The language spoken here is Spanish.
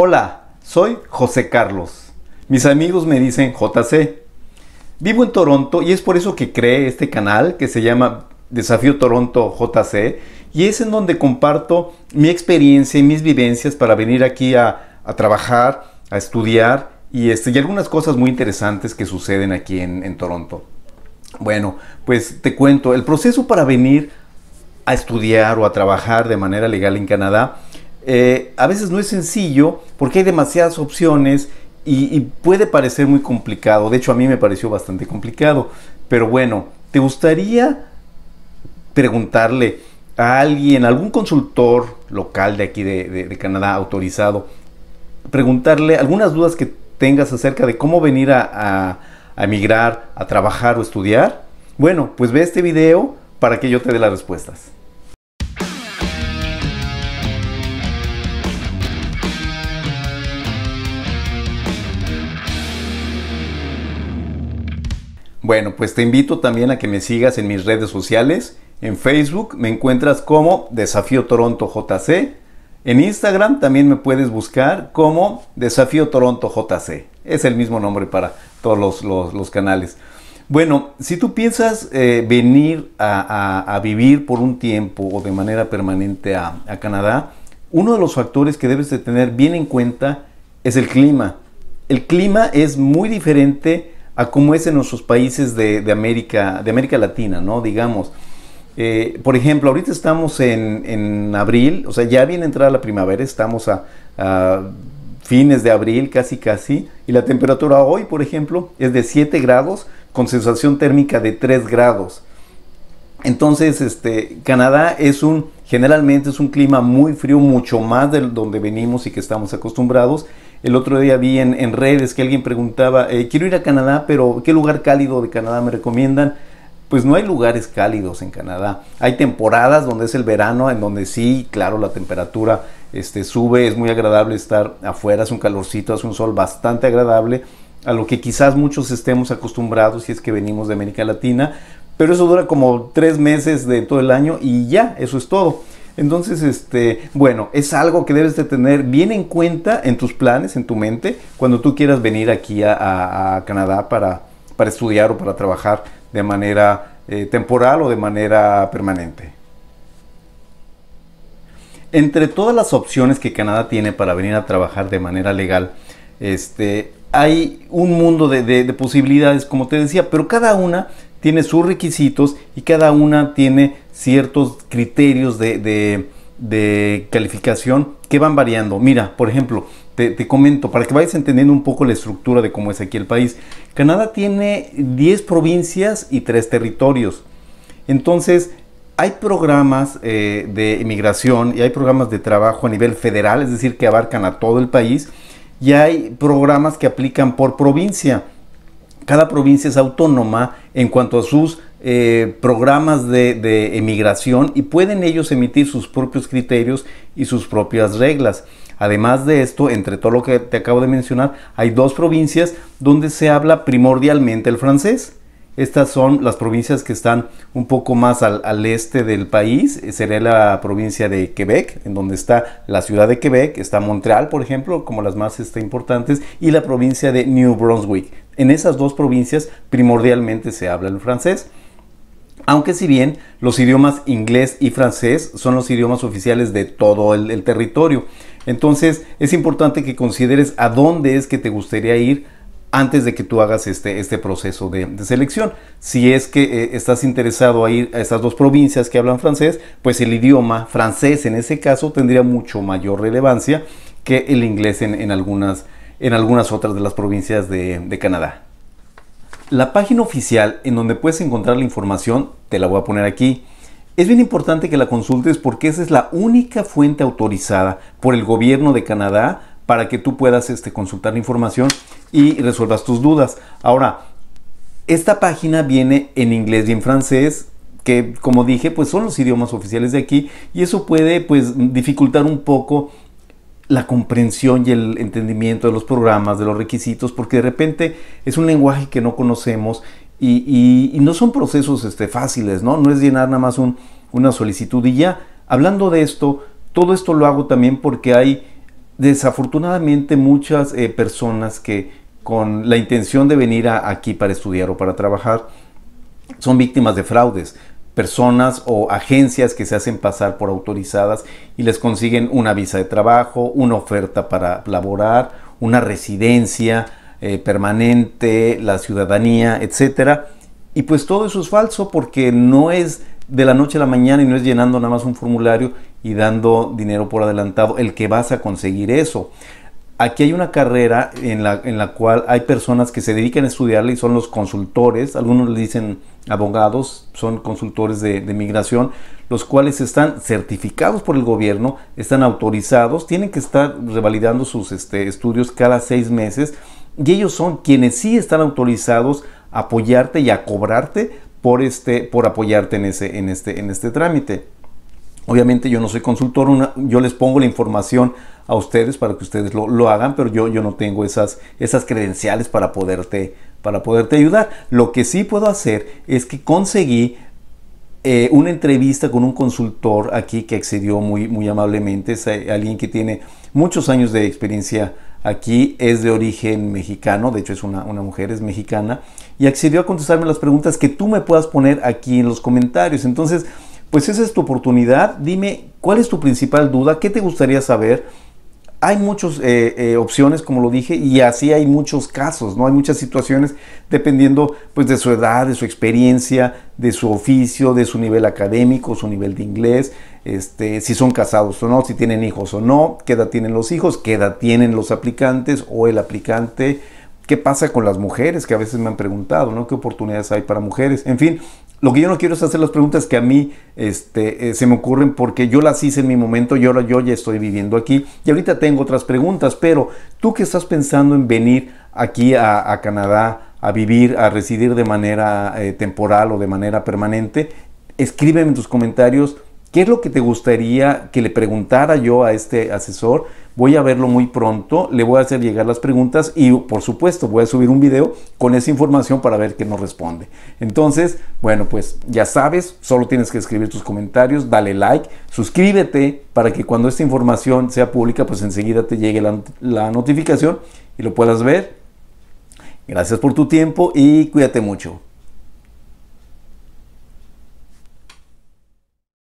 Hola, soy José Carlos. Mis amigos me dicen JC. Vivo en Toronto y es por eso que creé este canal que se llama Desafío Toronto JC y es en donde comparto mi experiencia y mis vivencias para venir aquí a, trabajar, a estudiar y, este, algunas cosas muy interesantes que suceden aquí en Toronto. Bueno, pues te cuento, el proceso para venir a estudiar o a trabajar de manera legal en Canadá eh, a veces no es sencillo porque hay demasiadas opciones y, puede parecer muy complicado. De hecho, a mí me pareció bastante complicado. Pero bueno, ¿te gustaría preguntarle a alguien, algún consultor local de aquí de, Canadá autorizado, preguntarle algunas dudas que tengas acerca de cómo venir a, a, emigrar, a trabajar o estudiar? Bueno, pues ve este video para que yo te dé las respuestas. Bueno, pues te invito también a que me sigas en mis redes sociales. En Facebook me encuentras como Desafío Toronto JC. En Instagram también me puedes buscar como Desafío Toronto JC. Es el mismo nombre para todos los, canales. Bueno, si tú piensas eh, venir a, vivir por un tiempo o de manera permanente a, a Canadá, uno de los factores que debes de tener bien en cuenta es el clima. El clima es muy diferente a cómo es en nuestros países de, América, de América Latina, ¿no? Digamos. Eh, por ejemplo, ahorita estamos en, abril, o sea, ya viene a entrar la primavera, estamos a, fines de abril, casi casi, y la temperatura hoy, por ejemplo, es de 7 grados con sensación térmica de 3 grados. Entonces, este, Canadá es un, generalmente es un clima muy frío, mucho más de donde venimos y que estamos acostumbrados, el otro día vi en, redes que alguien preguntaba, eh, quiero ir a Canadá, pero ¿qué lugar cálido de Canadá me recomiendan? Pues no hay lugares cálidos en Canadá. Hay temporadas donde es el verano, en donde sí, claro, la temperatura este, sube, es muy agradable estar afuera, hace un calorcito, hace un sol bastante agradable, a lo que quizás muchos estemos acostumbrados si es que venimos de América Latina, pero eso dura como tres meses de todo el año y ya, eso es todo. Entonces, este, bueno, es algo que debes de tener bien en cuenta en tus planes, en tu mente, cuando tú quieras venir aquí a, Canadá para, para estudiar o para trabajar de manera eh, temporal o de manera permanente. Entre todas las opciones que Canadá tiene para venir a trabajar de manera legal, este, hay un mundo de, de, posibilidades, como te decía, pero cada una tiene sus requisitos y cada una tiene ciertos criterios de, calificación que van variando. Mira, por ejemplo, te, te, comento, para que vayas entendiendo un poco la estructura de cómo es aquí el país. Canadá tiene 10 provincias y 3 territorios. Entonces, hay programas eh, de inmigración y hay programas de trabajo a nivel federal, es decir, que abarcan a todo el país, y hay programas que aplican por provincia. Cada provincia es autónoma en cuanto a sus eh, programas de, emigración y pueden ellos emitir sus propios criterios y sus propias reglas. Además de esto, entre todo lo que te acabo de mencionar, hay dos provincias donde se habla primordialmente el francés. Estas son las provincias que están un poco más al, este del país. Eh, sería la provincia de Quebec, en donde está la ciudad de Quebec, está Montreal, por ejemplo, como las más este, importantes, y la provincia de New Brunswick. En esas dos provincias primordialmente se habla el francés aunque si bien los idiomas inglés y francés son los idiomas oficiales de todo el, territorio. Entonces es importante que consideres a dónde es que te gustaría ir antes de que tú hagas este, este proceso de, selección. Si es que eh, estás interesado a ir a estas dos provincias que hablan francés, pues el idioma francés en ese caso tendría mucho mayor relevancia que el inglés en, algunas, en algunas otras de las provincias de, de Canadá. La página oficial en donde puedes encontrar la información te la voy a poner aquí. Es bien importante que la consultes porque esa es la única fuente autorizada por el gobierno de Canadá para que tú puedas este, consultar la información y resuelvas tus dudas. Ahora, esta página viene en inglés y en francés, que como dije, pues son los idiomas oficiales de aquí y eso puede pues dificultar un poco la comprensión y el entendimiento de los programas, de los requisitos, porque de repente es un lenguaje que no conocemos y, no son procesos este, fáciles, ¿no? No es llenar nada más una solicitud. Y ya, hablando de esto, todo esto lo hago también porque hay desafortunadamente muchas eh, personas que con la intención de venir aquí para estudiar o para trabajar son víctimas de fraudes personas o agencias que se hacen pasar por autorizadas y les consiguen una visa de trabajo, una oferta para laborar, una residencia, eh, permanente, la ciudadanía, etcétera Y pues todo eso es falso porque no es de la noche a la mañana y no es llenando nada más un formulario y dando dinero por adelantado el que vas a conseguir eso. Aquí hay una carrera en la, en la cual hay personas que se dedican a estudiarla y son los consultores, algunos le dicen abogados, son consultores de, migración, los cuales están certificados por el gobierno, están autorizados, tienen que estar revalidando sus este, estudios cada seis meses y ellos son quienes sí están autorizados a apoyarte y a cobrarte por, este, por apoyarte en, ese, en, este, en este trámite. Obviamente yo no soy consultor, yo les pongo la información a ustedes para que ustedes lo, lo hagan, pero yo, yo no tengo esas, esas credenciales para poderte, para ayudar. Lo que sí puedo hacer es que conseguí eh, una entrevista con un consultor aquí que accedió muy, muy amablemente, es eh, alguien que tiene muchos años de experiencia aquí es de origen mexicano, de hecho es una, mujer, es mexicana, y accedió a contestarme las preguntas que tú me puedas poner aquí en los comentarios. Entonces, pues esa es tu oportunidad, dime cuál es tu principal duda, qué te gustaría saber hay muchas eh, eh, opciones, como lo dije, y así hay muchos casos, ¿no? Hay muchas situaciones dependiendo pues, de su edad, de su experiencia, de su oficio, de su nivel académico, su nivel de inglés, este, si son casados o no, si tienen hijos o no, qué edad tienen los hijos, qué edad tienen los aplicantes o el aplicante, qué pasa con las mujeres, que a veces me han preguntado, ¿no? ¿Qué oportunidades hay para mujeres? En fin, lo que yo no quiero es hacer las preguntas que a mí este, eh, se me ocurren porque yo las hice en mi momento y ahora yo ya estoy viviendo aquí y ahorita tengo otras preguntas, pero tú que estás pensando en venir aquí a, Canadá a vivir, a residir de manera eh, temporal o de manera permanente, escríbeme en tus comentarios ¿Qué es lo que te gustaría que le preguntara yo a este asesor? Voy a verlo muy pronto, le voy a hacer llegar las preguntas y por supuesto voy a subir un video con esa información para ver qué nos responde. Entonces, bueno, pues ya sabes, solo tienes que escribir tus comentarios, dale like, suscríbete para que cuando esta información sea pública, pues enseguida te llegue la, la notificación y lo puedas ver. Gracias por tu tiempo y cuídate mucho.